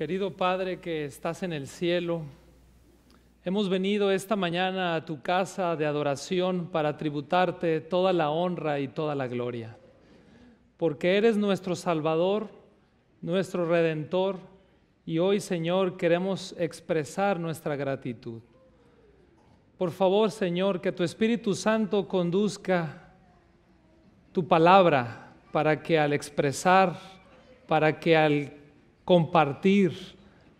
Querido Padre que estás en el cielo, hemos venido esta mañana a tu casa de adoración para tributarte toda la honra y toda la gloria, porque eres nuestro Salvador, nuestro Redentor, y hoy Señor queremos expresar nuestra gratitud. Por favor Señor, que tu Espíritu Santo conduzca tu palabra para que al expresar, para que al compartir,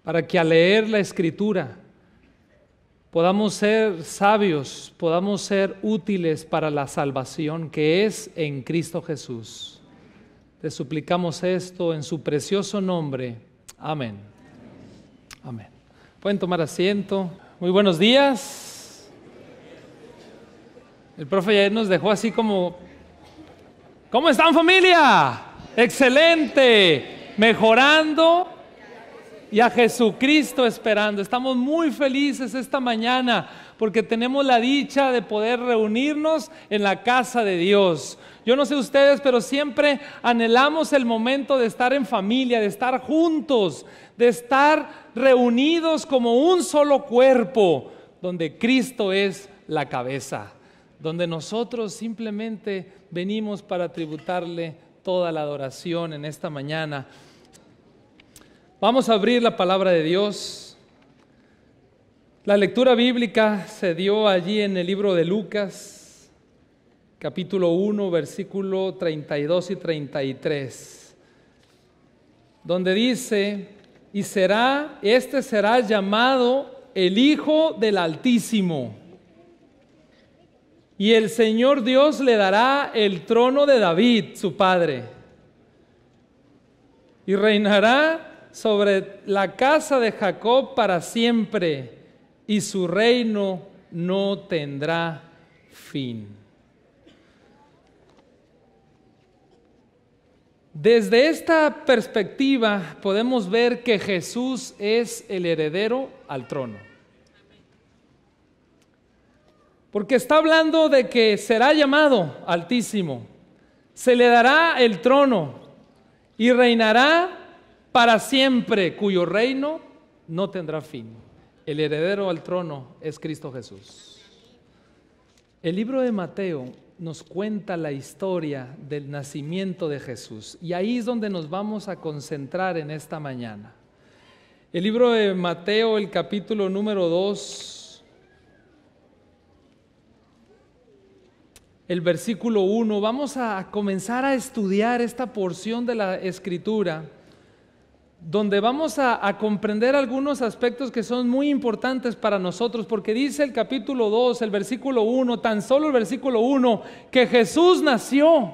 para que al leer la escritura podamos ser sabios, podamos ser útiles para la salvación que es en Cristo Jesús. Te suplicamos esto en su precioso nombre. Amén. Amén. Pueden tomar asiento. Muy buenos días. El profe ya nos dejó así como, ¿cómo están familia? Excelente mejorando y a Jesucristo esperando. Estamos muy felices esta mañana porque tenemos la dicha de poder reunirnos en la casa de Dios. Yo no sé ustedes, pero siempre anhelamos el momento de estar en familia, de estar juntos, de estar reunidos como un solo cuerpo, donde Cristo es la cabeza, donde nosotros simplemente venimos para tributarle toda la adoración en esta mañana. Vamos a abrir la palabra de Dios. La lectura bíblica se dio allí en el libro de Lucas, capítulo 1, versículo 32 y 33, donde dice, y será, este será llamado el Hijo del Altísimo. Y el Señor Dios le dará el trono de David, su padre. Y reinará sobre la casa de Jacob para siempre y su reino no tendrá fin. Desde esta perspectiva podemos ver que Jesús es el heredero al trono. Porque está hablando de que será llamado altísimo, se le dará el trono y reinará para siempre, cuyo reino no tendrá fin. El heredero al trono es Cristo Jesús. El libro de Mateo nos cuenta la historia del nacimiento de Jesús y ahí es donde nos vamos a concentrar en esta mañana. El libro de Mateo, el capítulo número 2, el versículo 1, vamos a comenzar a estudiar esta porción de la escritura donde vamos a, comprender algunos aspectos que son muy importantes para nosotros, porque dice el capítulo 2, el versículo 1, tan solo el versículo 1, que Jesús nació.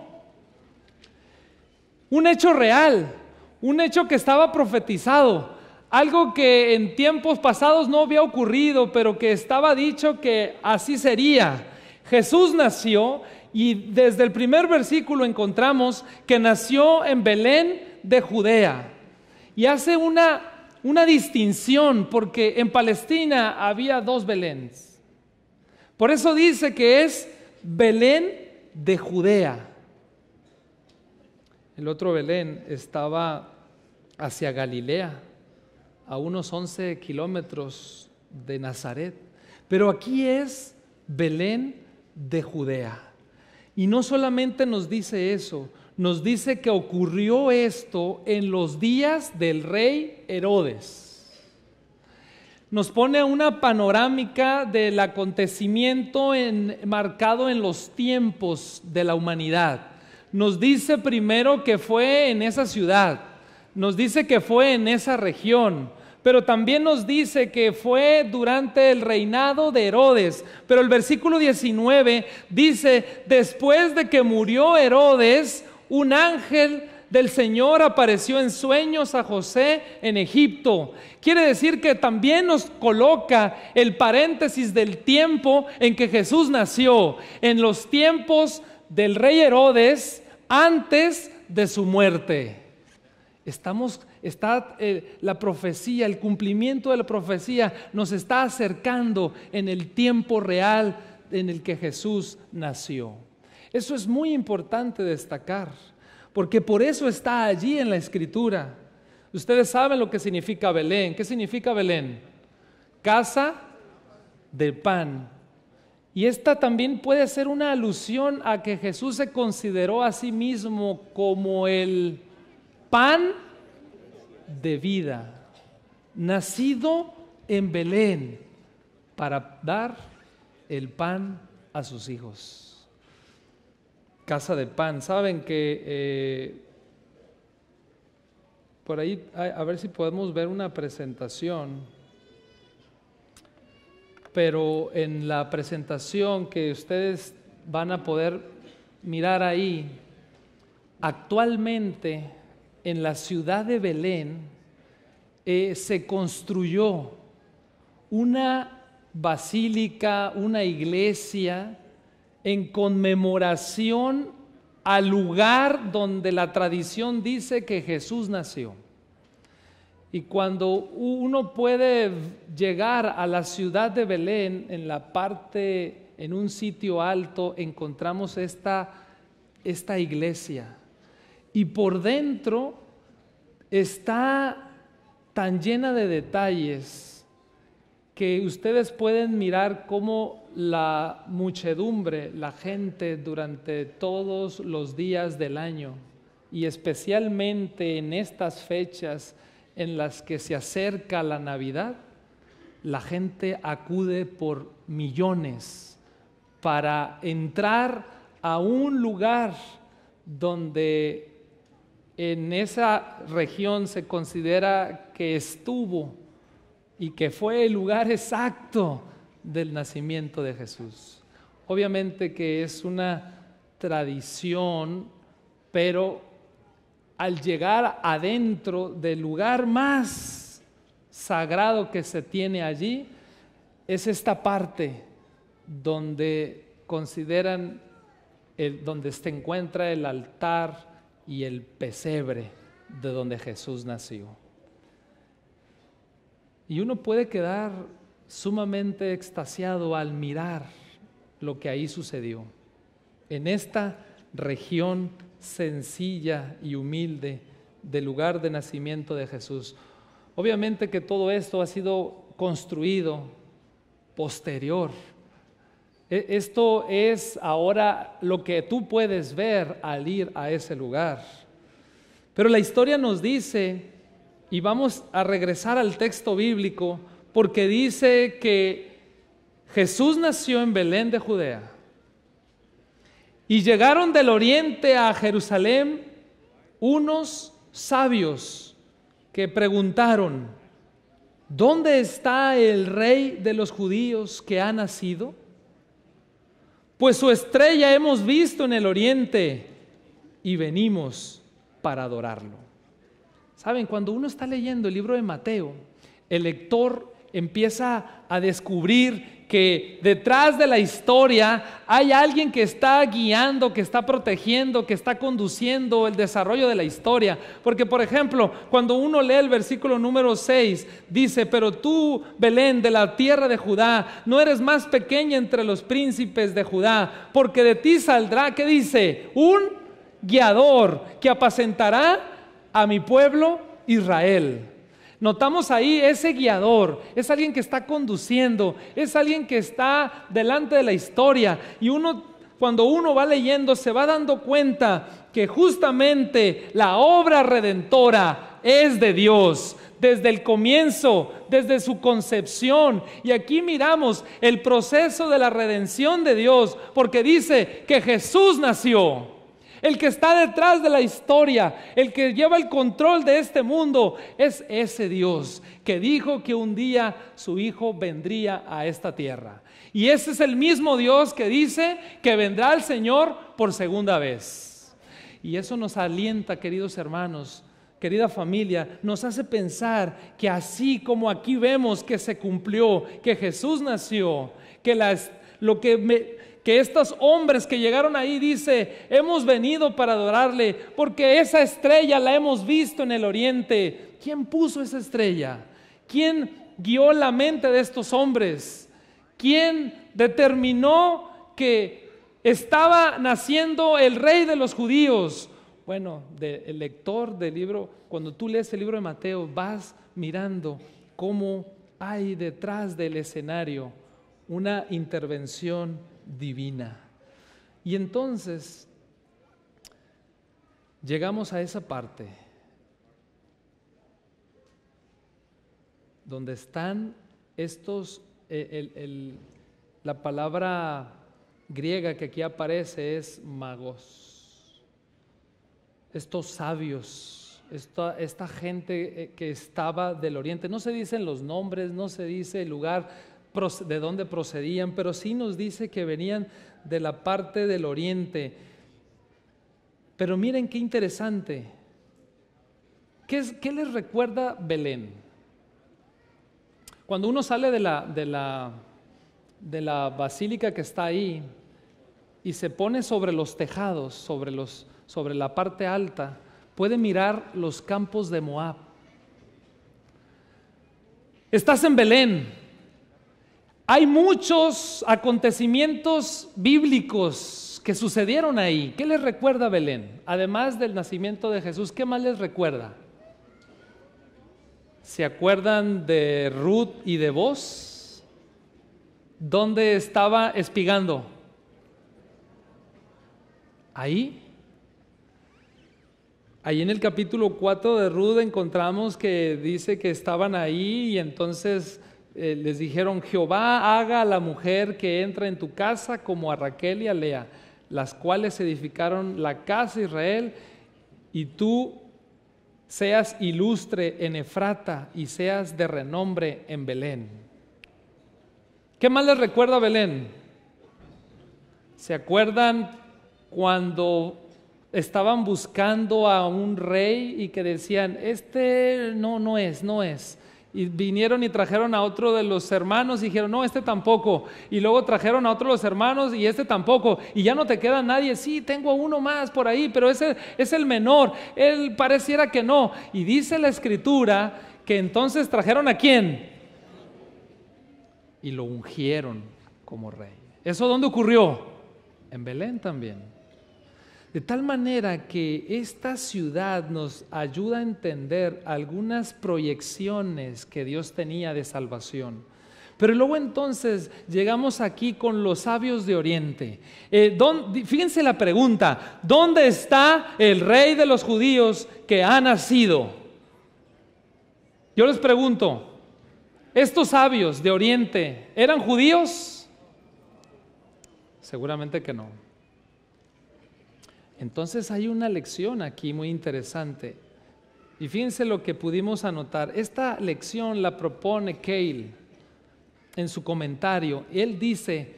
Un hecho real, un hecho que estaba profetizado, algo que en tiempos pasados no había ocurrido, pero que estaba dicho que así sería. Jesús nació y desde el primer versículo encontramos que nació en Belén de Judea y hace una, distinción porque en Palestina había dos Beléns. Por eso dice que es Belén de Judea. El otro Belén estaba hacia Galilea, a unos 11 kilómetros de Nazaret. Pero aquí es Belén de Judea. Y no solamente nos dice eso, nos dice que ocurrió esto en los días del rey Herodes. Nos pone una panorámica del acontecimiento marcado en los tiempos de la humanidad. Nos dice primero que fue en esa ciudad, nos dice que fue en esa región, pero también nos dice que fue durante el reinado de Herodes. Pero el versículo 19 dice, después de que murió Herodes, un ángel del Señor apareció en sueños a José en Egipto. Quiere decir que también nos coloca el paréntesis del tiempo en que Jesús nació, en los tiempos del rey Herodes antes de su muerte. Estamos, está eh, la profecía, el cumplimiento de la profecía nos está acercando en el tiempo real en el que Jesús nació. Eso es muy importante destacar, porque por eso está allí en la escritura. Ustedes saben lo que significa Belén. ¿Qué significa Belén? Casa del pan. Y esta también puede ser una alusión a que Jesús se consideró a sí mismo como el pan de vida, nacido en Belén para dar el pan a sus hijos. Casa de Pan. Saben que eh, por ahí, a, ver si podemos ver una presentación pero en la presentación que ustedes van a poder mirar ahí, actualmente en la ciudad de Belén eh, se construyó una basílica, una iglesia en conmemoración al lugar donde la tradición dice que Jesús nació. Y cuando uno puede llegar a la ciudad de Belén, en la parte, en un sitio alto, encontramos esta, esta iglesia. Y por dentro está tan llena de detalles que ustedes pueden mirar cómo la muchedumbre, la gente durante todos los días del año y especialmente en estas fechas en las que se acerca la Navidad, la gente acude por millones para entrar a un lugar donde en esa región se considera que estuvo y que fue el lugar exacto del nacimiento de Jesús. Obviamente que es una tradición, pero al llegar adentro del lugar más sagrado que se tiene allí, es esta parte donde consideran, donde se encuentra el altar y el pesebre de donde Jesús nació. Y uno puede quedar sumamente extasiado al mirar lo que ahí sucedió. En esta región sencilla y humilde del lugar de nacimiento de Jesús. Obviamente que todo esto ha sido construido posterior. E, esto es ahora lo que tú puedes ver al ir a ese lugar. Pero la historia nos dice y vamos a regresar al texto bíblico porque dice que Jesús nació en Belén de Judea. Y llegaron del oriente a Jerusalén unos sabios que preguntaron, ¿dónde está el rey de los judíos que ha nacido? Pues su estrella hemos visto en el oriente y venimos para adorarlo. Saben, cuando uno está leyendo el libro de Mateo, el lector empieza a descubrir que detrás de la historia hay alguien que está guiando, que está protegiendo, que está conduciendo el desarrollo de la historia. Porque, por ejemplo, cuando uno lee el versículo número 6, dice, pero tú, Belén, de la tierra de Judá, no eres más pequeña entre los príncipes de Judá, porque de ti saldrá, ¿qué dice? Un guiador que apacentará a mi pueblo Israel. Notamos ahí ese guiador, es alguien que está conduciendo, es alguien que está delante de la historia. Y uno, cuando uno va leyendo, se va dando cuenta que justamente la obra redentora es de Dios desde el comienzo, desde su concepción. Y aquí miramos el proceso de la redención de Dios, porque dice que Jesús nació. El que está detrás de la historia, el que lleva el control de este mundo, es ese Dios que dijo que un día su Hijo vendría a esta tierra. Y ese es el mismo Dios que dice que vendrá el Señor por segunda vez. Y eso nos alienta, queridos hermanos, querida familia, nos hace pensar que así como aquí vemos que se cumplió, que Jesús nació, que las, lo que me, que estos hombres que llegaron ahí dice, hemos venido para adorarle, porque esa estrella la hemos visto en el oriente. ¿Quién puso esa estrella? ¿Quién guió la mente de estos hombres? ¿Quién determinó que estaba naciendo el rey de los judíos? Bueno, el lector del libro, cuando tú lees el libro de Mateo, vas mirando cómo hay detrás del escenario una intervención divina. Y entonces llegamos a esa parte donde están estos, eh, la palabra griega que aquí aparece es magos, estos sabios, esta gente eh, que estaba del oriente. No se dicen los nombres, no se dice el lugar, de dónde procedían, pero sí nos dice que venían de la parte del oriente. Pero miren qué interesante. ¿Qué, les recuerda Belén? Cuando uno sale de la, la, de la basílica que está ahí y se pone sobre los tejados, sobre, los, sobre la parte alta, puede mirar los campos de Moab. Estás en Belén, hay muchos acontecimientos bíblicos que sucedieron ahí. ¿Qué les recuerda Belén? Además del nacimiento de Jesús, ¿qué más les recuerda? ¿Se acuerdan de Ruth y de vos? ¿Dónde estaba espigando? Ahí. Ahí en el capítulo 4 de Ruth encontramos que dice que estaban ahí y entonces eh, les dijeron, Jehová haga a la mujer que entra en tu casa como a Raquel y a Lea, las cuales edificaron la casa de Israel, y tú seas ilustre en Efrata y seas de renombre en Belén. ¿Qué más les recuerda a Belén? ¿Se acuerdan cuando estaban buscando a un rey y que decían, este no, no es, no es? y vinieron y trajeron a otro de los hermanos y dijeron, no, este tampoco. Y luego trajeron a otro de los hermanos y este tampoco. Y ya no te queda nadie. Sí, tengo uno más por ahí, pero ese es el menor. Él pareciera que no. Y dice la escritura que entonces trajeron a quién. Y lo ungieron como rey. ¿Eso dónde ocurrió? En Belén también. De tal manera que esta ciudad nos ayuda a entender algunas proyecciones que Dios tenía de salvación. Pero luego entonces llegamos aquí con los sabios de Oriente. Eh, fíjense la pregunta, ¿dónde está el rey de los judíos que ha nacido? Yo les pregunto, ¿estos sabios de Oriente eran judíos? Seguramente que no. Entonces hay una lección aquí muy interesante. Y fíjense lo que pudimos anotar. Esta lección la propone Cale en su comentario. Él dice,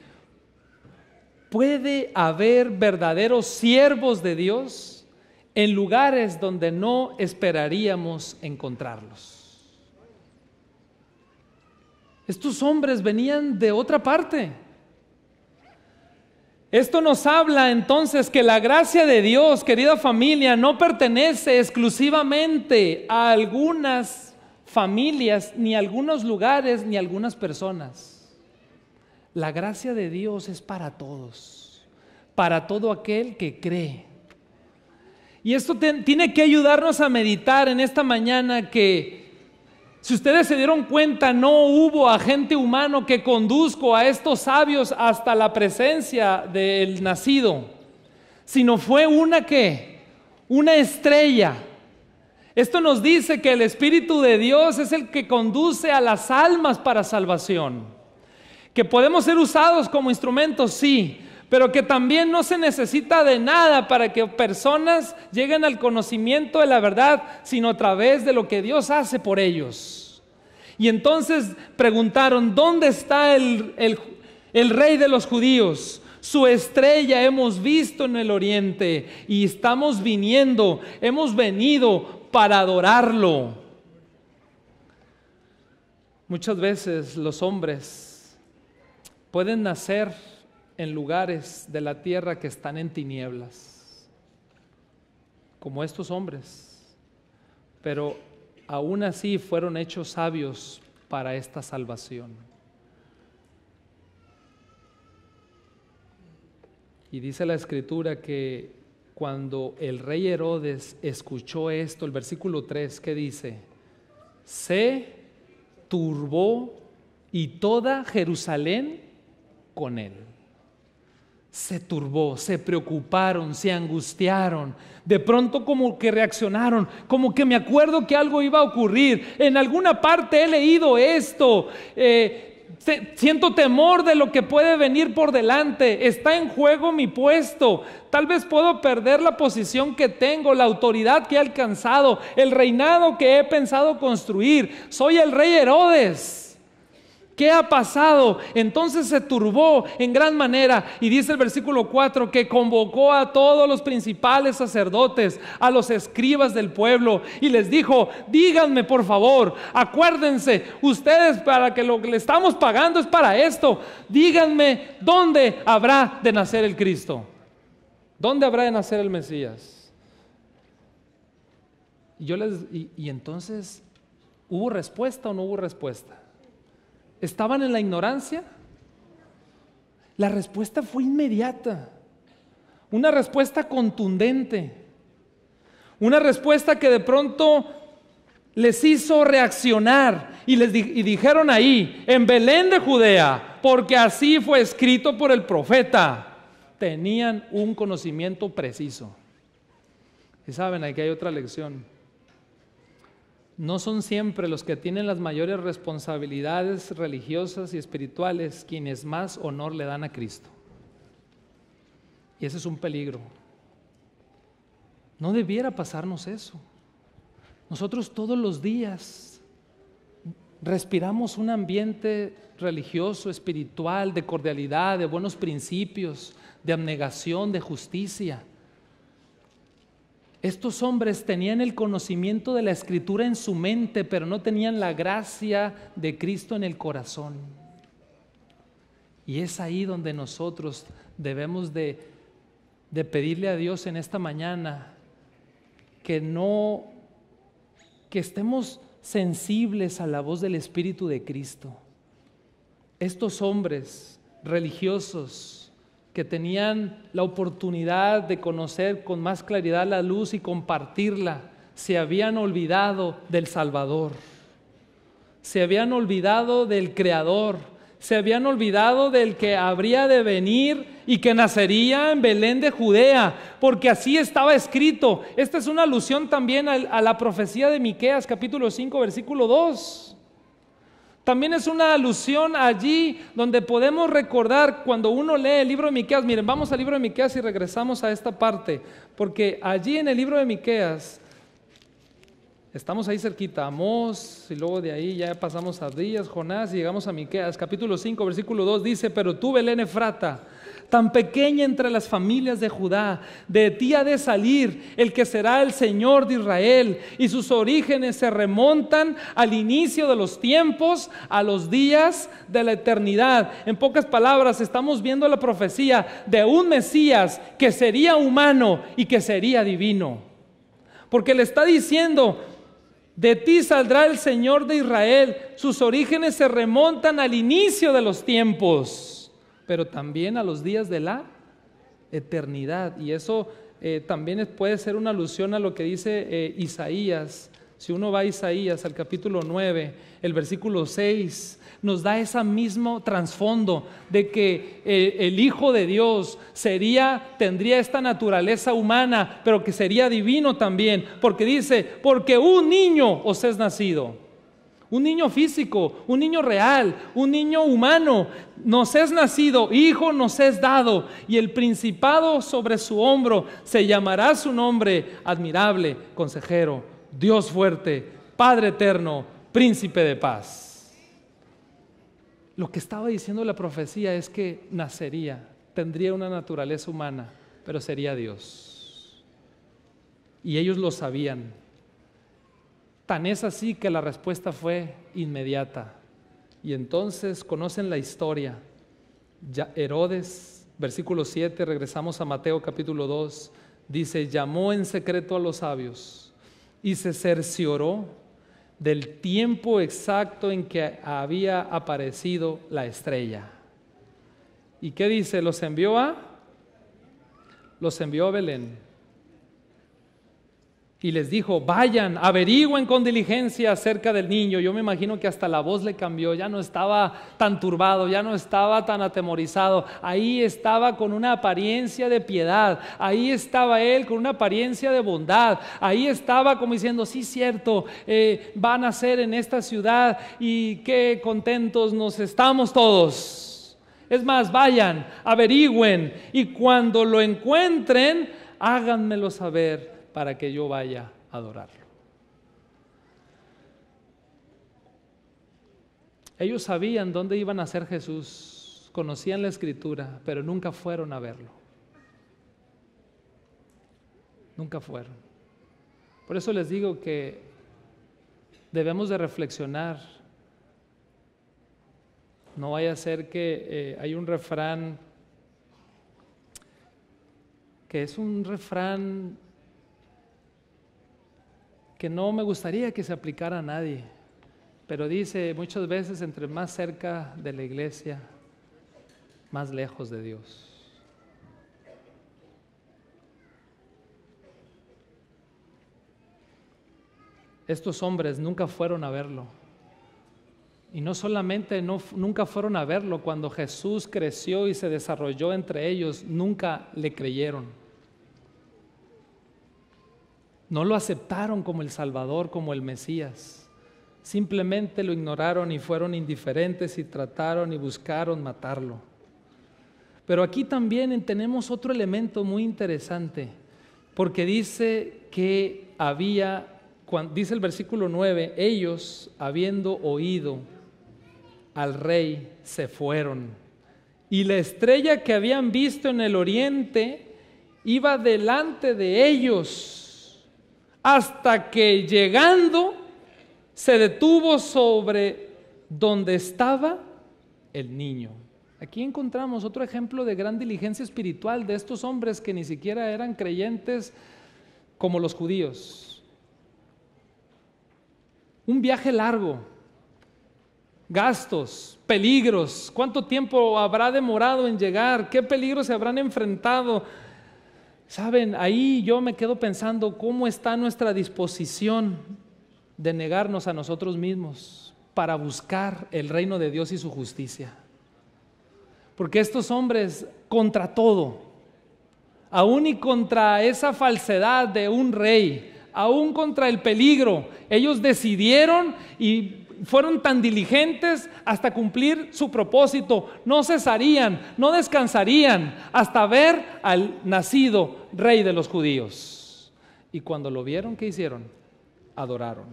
¿puede haber verdaderos siervos de Dios en lugares donde no esperaríamos encontrarlos? Estos hombres venían de otra parte esto nos habla entonces que la gracia de Dios, querida familia, no pertenece exclusivamente a algunas familias, ni a algunos lugares, ni a algunas personas. La gracia de Dios es para todos, para todo aquel que cree. Y esto tiene que ayudarnos a meditar en esta mañana que si ustedes se dieron cuenta, no hubo agente humano que conduzco a estos sabios hasta la presencia del nacido, sino fue una que, una estrella. Esto nos dice que el Espíritu de Dios es el que conduce a las almas para salvación. Que podemos ser usados como instrumentos, sí, pero que también no se necesita de nada para que personas lleguen al conocimiento de la verdad, sino a través de lo que Dios hace por ellos. Y entonces preguntaron, ¿dónde está el, el rey de los judíos? Su estrella hemos visto en el oriente y estamos viniendo, hemos venido para adorarlo. Muchas veces los hombres pueden nacer en lugares de la tierra que están en tinieblas, como estos hombres, pero aún así fueron hechos sabios para esta salvación. Y dice la escritura que cuando el rey Herodes escuchó esto, el versículo 3 que dice, se turbó y toda Jerusalén con él se turbó, se preocuparon, se angustiaron, de pronto como que reaccionaron, como que me acuerdo que algo iba a ocurrir, en alguna parte he leído esto, eh, siento temor de lo que puede venir por delante, está en juego mi puesto, tal vez puedo perder la posición que tengo, la autoridad que he alcanzado, el reinado que he pensado construir, soy el rey Herodes. ¿Qué ha pasado? Entonces se turbó en gran manera y dice el versículo 4 que convocó a todos los principales sacerdotes, a los escribas del pueblo y les dijo, díganme por favor, acuérdense, ustedes para que lo que le estamos pagando es para esto, díganme dónde habrá de nacer el Cristo, dónde habrá de nacer el Mesías. Y yo les y entonces hubo respuesta o no hubo respuesta. ¿Estaban en la ignorancia? La respuesta fue inmediata, una respuesta contundente, una respuesta que de pronto les hizo reaccionar y les dijeron ahí, en Belén de Judea, porque así fue escrito por el profeta, tenían un conocimiento preciso. Y saben, aquí hay otra lección no son siempre los que tienen las mayores responsabilidades religiosas y espirituales quienes más honor le dan a Cristo. Y ese es un peligro. No debiera pasarnos eso. Nosotros todos los días respiramos un ambiente religioso, espiritual, de cordialidad, de buenos principios, de abnegación, de justicia. Estos hombres tenían el conocimiento de la escritura en su mente, pero no tenían la gracia de Cristo en el corazón. Y es ahí donde nosotros debemos de, pedirle a Dios en esta mañana que no, que estemos sensibles a la voz del Espíritu de Cristo. Estos hombres religiosos, que tenían la oportunidad de conocer con más claridad la luz y compartirla, se habían olvidado del Salvador, se habían olvidado del Creador, se habían olvidado del que habría de venir y que nacería en Belén de Judea, porque así estaba escrito. Esta es una alusión también a la profecía de Miqueas capítulo 5 versículo 2 también es una alusión allí donde podemos recordar cuando uno lee el libro de Miqueas. Miren, vamos al libro de Miqueas y regresamos a esta parte, porque allí en el libro de Miqueas estamos ahí cerquita, Amós, y luego de ahí ya pasamos a Díaz, Jonás y llegamos a Miqueas, capítulo 5, versículo 2 dice, "Pero tú Belén Efrata, tan pequeña entre las familias de Judá. De ti ha de salir el que será el Señor de Israel, y sus orígenes se remontan al inicio de los tiempos, a los días de la eternidad. En pocas palabras, estamos viendo la profecía de un Mesías que sería humano y que sería divino. Porque le está diciendo, de ti saldrá el Señor de Israel. Sus orígenes se remontan al inicio de los tiempos pero también a los días de la eternidad. Y eso eh, también puede ser una alusión a lo que dice eh, Isaías. Si uno va a Isaías al capítulo 9, el versículo 6, nos da ese mismo trasfondo de que eh, el Hijo de Dios sería, tendría esta naturaleza humana, pero que sería divino también, porque dice, porque un niño os es nacido un niño físico, un niño real, un niño humano. Nos es nacido, hijo nos es dado, y el principado sobre su hombro se llamará su nombre, admirable, consejero, Dios fuerte, Padre eterno, príncipe de paz. Lo que estaba diciendo la profecía es que nacería, tendría una naturaleza humana, pero sería Dios. Y ellos lo sabían. Tan es así que la respuesta fue inmediata. Y entonces conocen la historia. Ya Herodes, versículo 7, regresamos a Mateo capítulo 2, dice, llamó en secreto a los sabios y se cercioró del tiempo exacto en que había aparecido la estrella. ¿Y qué dice? Los envió a los envió a Belén y les dijo, vayan, averigüen con diligencia acerca del niño. Yo me imagino que hasta la voz le cambió, ya no estaba tan turbado, ya no estaba tan atemorizado. Ahí estaba con una apariencia de piedad, ahí estaba él con una apariencia de bondad, ahí estaba como diciendo, sí, cierto, eh, van a ser en esta ciudad y qué contentos nos estamos todos. Es más, vayan, averigüen y cuando lo encuentren, háganmelo saber para que yo vaya a adorarlo. Ellos sabían dónde iban a ser Jesús, conocían la escritura, pero nunca fueron a verlo. Nunca fueron. Por eso les digo que debemos de reflexionar. No vaya a ser que eh, hay un refrán que es un refrán que no me gustaría que se aplicara a nadie, pero dice muchas veces entre más cerca de la iglesia, más lejos de Dios. Estos hombres nunca fueron a verlo. Y no solamente no, nunca fueron a verlo, cuando Jesús creció y se desarrolló entre ellos, nunca le creyeron. No lo aceptaron como el Salvador, como el Mesías. Simplemente lo ignoraron y fueron indiferentes y trataron y buscaron matarlo. Pero aquí también tenemos otro elemento muy interesante, porque dice que había, dice el versículo 9, ellos habiendo oído al rey se fueron. Y la estrella que habían visto en el oriente iba delante de ellos hasta que llegando se detuvo sobre donde estaba el niño. Aquí encontramos otro ejemplo de gran diligencia espiritual de estos hombres que ni siquiera eran creyentes como los judíos. Un viaje largo, gastos, peligros, cuánto tiempo habrá demorado en llegar, qué peligros se habrán enfrentado Saben, ahí yo me quedo pensando cómo está nuestra disposición de negarnos a nosotros mismos para buscar el reino de Dios y su justicia. Porque estos hombres, contra todo, aún y contra esa falsedad de un rey, aún contra el peligro, ellos decidieron y fueron tan diligentes hasta cumplir su propósito. No cesarían, no descansarían hasta ver al nacido rey de los judíos. Y cuando lo vieron, ¿qué hicieron? Adoraron.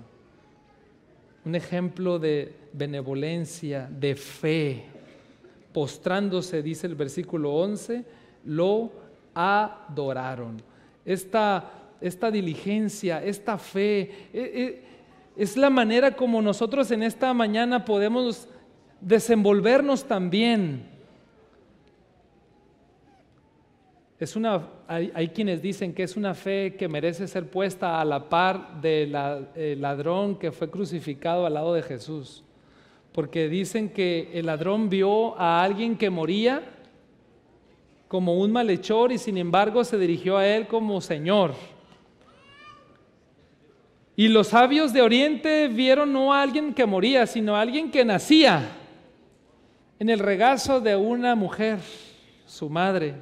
Un ejemplo de benevolencia, de fe. Postrándose, dice el versículo 11, lo adoraron. Esta, esta diligencia, esta fe. E, e, es la manera como nosotros en esta mañana podemos desenvolvernos también. Es una, hay, quienes dicen que es una fe que merece ser puesta a la par del ladrón que fue crucificado al lado de Jesús. Porque dicen que el ladrón vio a alguien que moría como un malhechor y sin embargo se dirigió a él como Señor. Y los sabios de Oriente vieron no a alguien que moría, sino a alguien que nacía en el regazo de una mujer, su madre.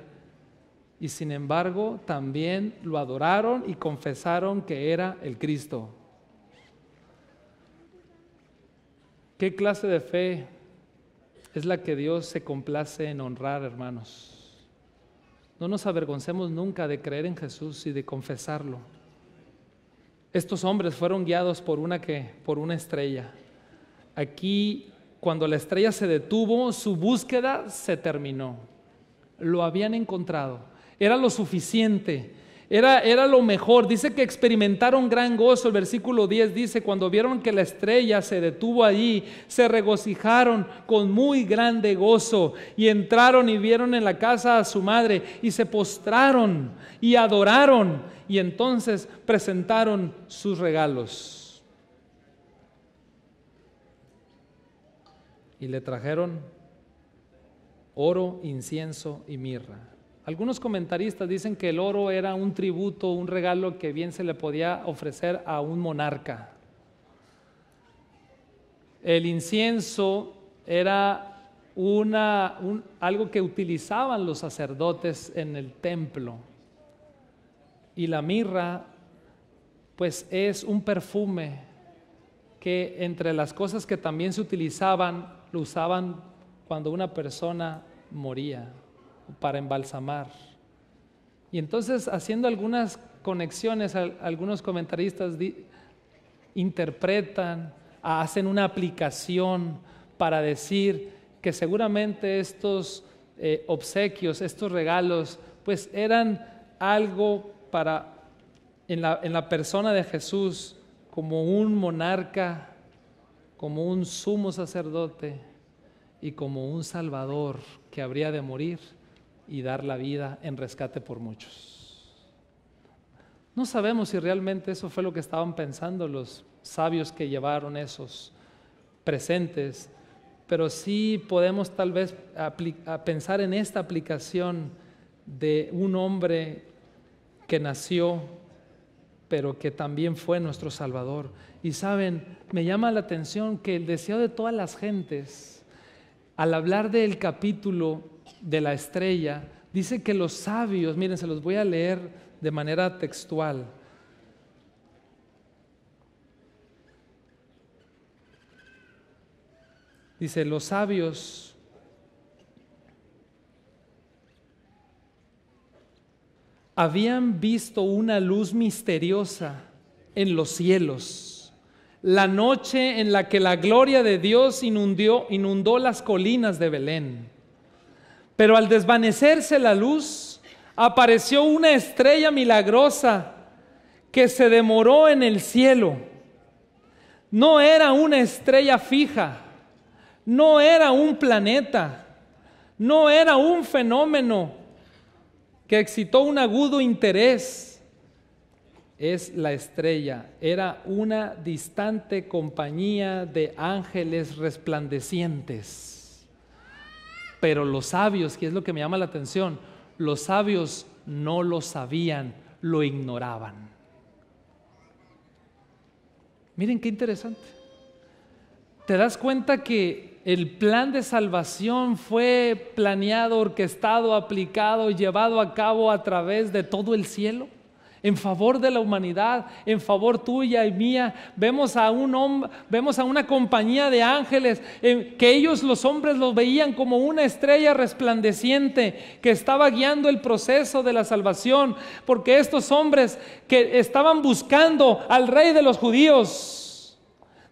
Y sin embargo también lo adoraron y confesaron que era el Cristo. ¿Qué clase de fe es la que Dios se complace en honrar, hermanos? No nos avergoncemos nunca de creer en Jesús y de confesarlo. Estos hombres fueron guiados por una que por una estrella. Aquí cuando la estrella se detuvo, su búsqueda se terminó. Lo habían encontrado. Era lo suficiente era, lo mejor. Dice que experimentaron gran gozo. El versículo 10 dice, cuando vieron que la estrella se detuvo allí, se regocijaron con muy grande gozo y entraron y vieron en la casa a su madre y se postraron y adoraron y entonces presentaron sus regalos. Y le trajeron oro, incienso y mirra. Algunos comentaristas dicen que el oro era un tributo, un regalo que bien se le podía ofrecer a un monarca. El incienso era una, un, algo que utilizaban los sacerdotes en el templo. Y la mirra, pues es un perfume que entre las cosas que también se utilizaban, lo usaban cuando una persona moría para embalsamar. Y entonces, haciendo algunas conexiones, algunos comentaristas interpretan, hacen una aplicación para decir que seguramente estos eh, obsequios, estos regalos, pues eran algo para en la, en la persona de Jesús como un monarca, como un sumo sacerdote y como un salvador que habría de morir y dar la vida en rescate por muchos. No sabemos si realmente eso fue lo que estaban pensando los sabios que llevaron esos presentes, pero sí podemos tal vez pensar en esta aplicación de un hombre que nació, pero que también fue nuestro Salvador. Y saben, me llama la atención que el deseo de todas las gentes, al hablar del capítulo de la estrella, dice que los sabios, miren, se los voy a leer de manera textual. Dice, los sabios habían visto una luz misteriosa en los cielos, la noche en la que la gloria de Dios inundió, inundó las colinas de Belén. Pero al desvanecerse la luz, apareció una estrella milagrosa que se demoró en el cielo. No era una estrella fija, no era un planeta, no era un fenómeno que excitó un agudo interés. Es la estrella, era una distante compañía de ángeles resplandecientes pero los sabios, que es lo que me llama la atención, los sabios no lo sabían, lo ignoraban. Miren qué interesante. Te das cuenta que el plan de salvación fue planeado, orquestado, aplicado, llevado a cabo a través de todo el cielo en favor de la humanidad, en favor tuya y mía. Vemos a, un hombre, vemos a una compañía de ángeles eh, que ellos los hombres los veían como una estrella resplandeciente que estaba guiando el proceso de la salvación, porque estos hombres que estaban buscando al rey de los judíos,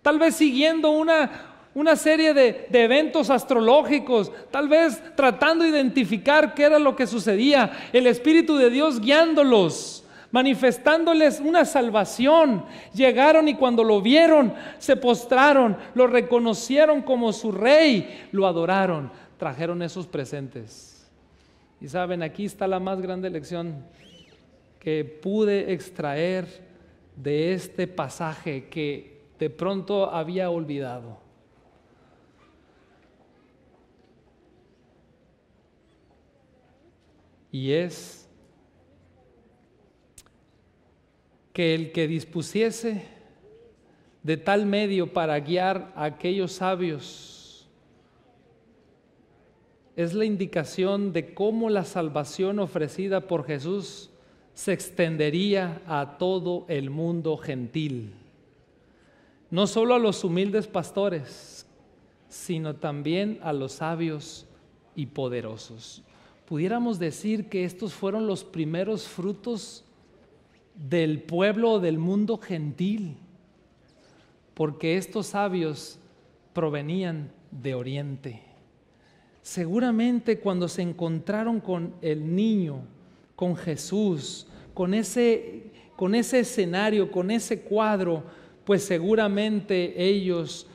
tal vez siguiendo una, una serie de, de, eventos astrológicos, tal vez tratando de identificar qué era lo que sucedía, el Espíritu de Dios guiándolos manifestándoles una salvación. Llegaron y cuando lo vieron, se postraron, lo reconocieron como su rey, lo adoraron, trajeron esos presentes. Y saben, aquí está la más grande lección que pude extraer de este pasaje que de pronto había olvidado. Y es que el que dispusiese de tal medio para guiar a aquellos sabios es la indicación de cómo la salvación ofrecida por Jesús se extendería a todo el mundo gentil, no solo a los humildes pastores, sino también a los sabios y poderosos. Pudiéramos decir que estos fueron los primeros frutos del pueblo del mundo gentil, porque estos sabios provenían de Oriente. Seguramente cuando se encontraron con el niño, con Jesús, con ese, con ese escenario, con ese cuadro, pues seguramente ellos,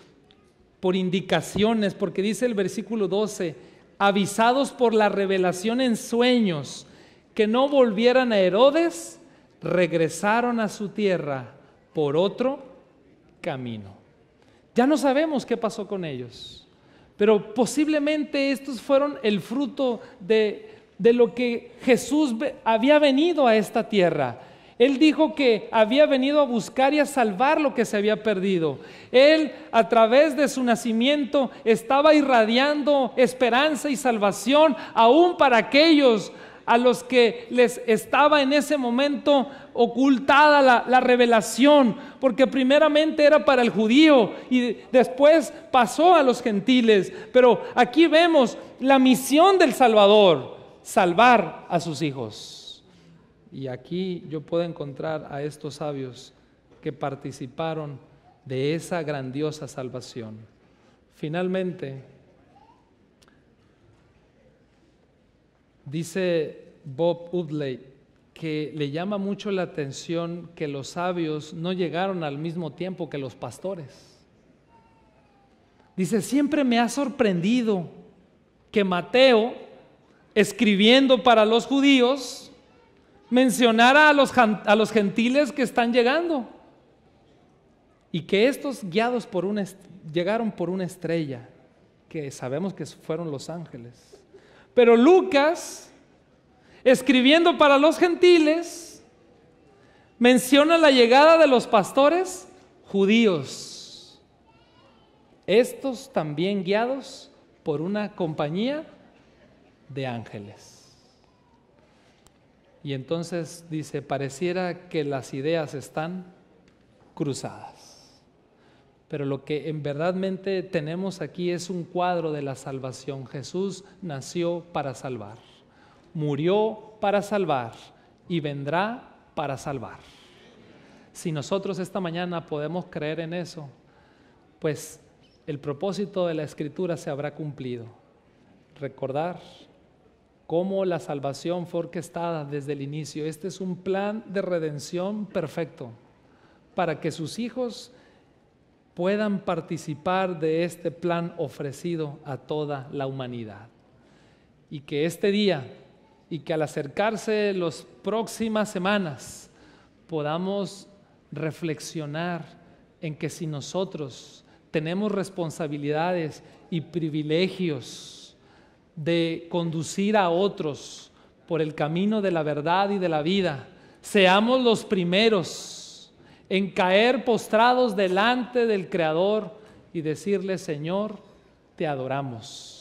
por indicaciones, porque dice el versículo 12, avisados por la revelación en sueños, que no volvieran a Herodes, regresaron a su tierra por otro camino. Ya no sabemos qué pasó con ellos, pero posiblemente estos fueron el fruto de, de lo que Jesús había venido a esta tierra. Él dijo que había venido a buscar y a salvar lo que se había perdido. Él a través de su nacimiento estaba irradiando esperanza y salvación aún para aquellos a los que les estaba en ese momento ocultada la, revelación, porque primeramente era para el judío y después pasó a los gentiles. Pero aquí vemos la misión del Salvador, salvar a sus hijos. Y aquí yo puedo encontrar a estos sabios que participaron de esa grandiosa salvación. Finalmente, Dice Bob Udley que le llama mucho la atención que los sabios no llegaron al mismo tiempo que los pastores. Dice, siempre me ha sorprendido que Mateo, escribiendo para los judíos, mencionara a los, a los gentiles que están llegando y que estos guiados por una, llegaron por una estrella, que sabemos que fueron los ángeles. Pero Lucas, escribiendo para los gentiles, menciona la llegada de los pastores judíos. Estos también guiados por una compañía de ángeles. Y entonces dice, pareciera que las ideas están cruzadas. Pero lo que en verdadmente tenemos aquí es un cuadro de la salvación. Jesús nació para salvar, murió para salvar y vendrá para salvar. Si nosotros esta mañana podemos creer en eso, pues el propósito de la escritura se habrá cumplido. Recordar cómo la salvación fue orquestada desde el inicio. Este es un plan de redención perfecto para que sus hijos puedan participar de este plan ofrecido a toda la humanidad. Y que este día y que al acercarse las próximas semanas podamos reflexionar en que si nosotros tenemos responsabilidades y privilegios de conducir a otros por el camino de la verdad y de la vida, seamos los primeros en caer postrados delante del Creador y decirle, Señor, te adoramos.